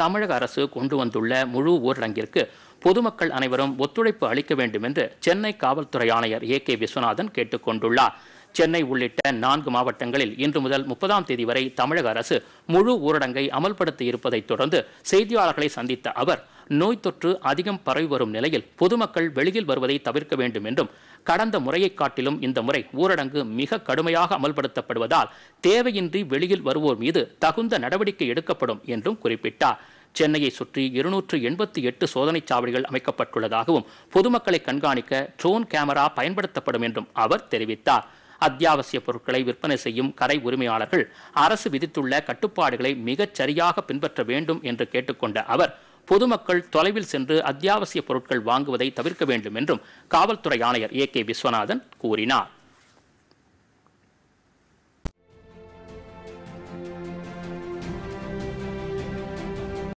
தமிழக அரசு கொண்டு வந்துள்ள முழு ஊரடங்கிற்கு பொதுமக்கள் அனைவரும் ஒத்துழைப்பு அளிக்க வேண்டும் என்று சென்னை காவல்துறை ஆணையர் ஏ கே விஸ்வநாதன் கேட்டுக் கொண்டுள்ளார் சென்னை உள்ளிட்ட நான்கு மாவட்டங்களில் இன்று முதல் முப்பதாம் தேதி வரை தமிழக அரசு முழு ஊரடங்கை அமல்படுத்தி இருப்பதைத் தொடர்ந்து செய்தியாளர்களை சந்தித்த அவர் நோய் தொற்று அதிகம் பரவி வரும் நிலையில் பொதுமக்கள் வெளியில் வருவதை தவிர்க்க வேண்டும் என்றும் கடந்த முறையை காட்டிலும் இந்த முறை ஊரடங்கு மிக கடுமையாக அமல்படுத்தப்படுவதால் தேவையின்றி வெளியில் வருவோர் மீது தகுந்த நடவடிக்கை எடுக்கப்படும் என்றும் குறிப்பிட்டார் சென்னையை சுற்றி இருநூற்று எண்பத்தி எட்டு சோதனைச் சாவடிகள் அமைக்கப்பட்டுள்ளதாகவும் பொதுமக்களை கண்காணிக்க ட்ரோன் கேமரா பயன்படுத்தப்படும் என்றும் அவர் தெரிவித்தார் அத்தியாவசிய பொருட்களை விற்பனை செய்யும் கரை உரிமையாளர்கள் அரசு விதித்துள்ள கட்டுப்பாடுகளை மிகச் சரியாக பின்பற்ற வேண்டும் என்று கேட்டுக்கொண்ட அவர் பொதுமக்கள் தொலைவில் சென்று அத்தியாவசிய பொருட்கள் வாங்குவதை தவிர்க்க வேண்டும் என்றும் காவல்துறை ஆணையர் ஏ கே விஸ்வநாதன் கூறினார்